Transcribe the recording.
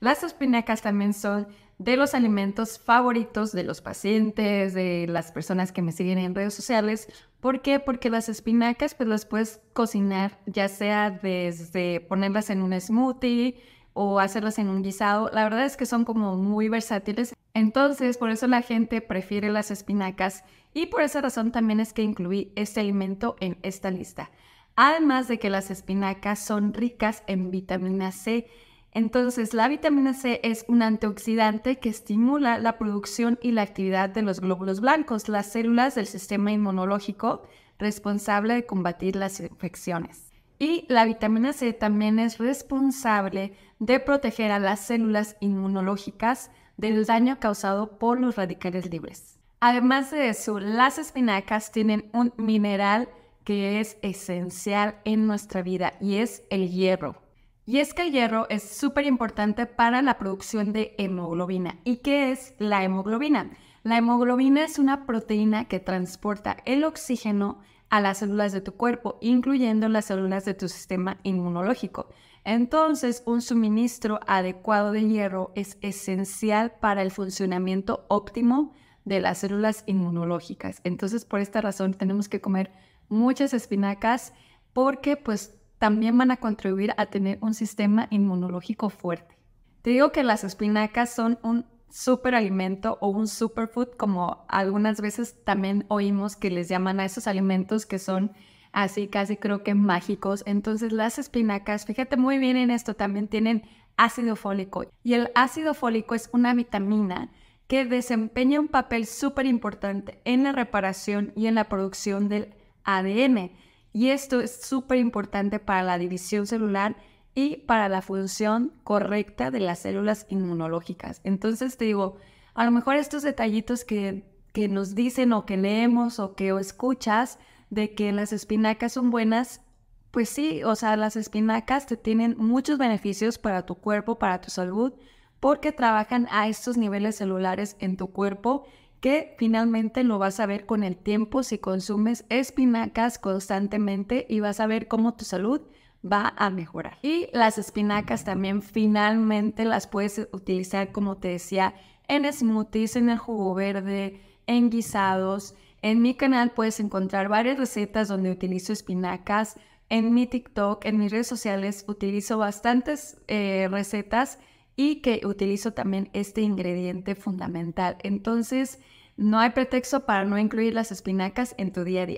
Las espinacas también son de los alimentos favoritos de los pacientes, de las personas que me siguen en redes sociales. ¿Por qué? Porque las espinacas pues las puedes cocinar ya sea desde ponerlas en un smoothie o hacerlas en un guisado. La verdad es que son como muy versátiles. Entonces, por eso la gente prefiere las espinacas y por esa razón también es que incluí este alimento en esta lista. Además de que las espinacas son ricas en vitamina C entonces, la vitamina C es un antioxidante que estimula la producción y la actividad de los glóbulos blancos, las células del sistema inmunológico responsable de combatir las infecciones. Y la vitamina C también es responsable de proteger a las células inmunológicas del daño causado por los radicales libres. Además de eso, las espinacas tienen un mineral que es esencial en nuestra vida y es el hierro. Y es que el hierro es súper importante para la producción de hemoglobina. ¿Y qué es la hemoglobina? La hemoglobina es una proteína que transporta el oxígeno a las células de tu cuerpo, incluyendo las células de tu sistema inmunológico. Entonces, un suministro adecuado de hierro es esencial para el funcionamiento óptimo de las células inmunológicas. Entonces, por esta razón, tenemos que comer muchas espinacas porque pues también van a contribuir a tener un sistema inmunológico fuerte. Te digo que las espinacas son un superalimento o un superfood, como algunas veces también oímos que les llaman a esos alimentos que son así casi creo que mágicos. Entonces las espinacas, fíjate muy bien en esto, también tienen ácido fólico. Y el ácido fólico es una vitamina que desempeña un papel súper importante en la reparación y en la producción del ADN. Y esto es súper importante para la división celular y para la función correcta de las células inmunológicas. Entonces te digo, a lo mejor estos detallitos que, nos dicen o que leemos o que escuchas de que las espinacas son buenas, pues sí, o sea, las espinacas te tienen muchos beneficios para tu cuerpo, para tu salud, porque trabajan a estos niveles celulares en tu cuerpo que finalmente lo vas a ver con el tiempo si consumes espinacas constantemente y vas a ver cómo tu salud va a mejorar. Y las espinacas también finalmente las puedes utilizar, como te decía, en smoothies, en el jugo verde, en guisados. En mi canal puedes encontrar varias recetas donde utilizo espinacas. En mi TikTok, en mis redes sociales, utilizo bastantes eh, recetas y que utilizo también este ingrediente fundamental. Entonces, no hay pretexto para no incluir las espinacas en tu día a día.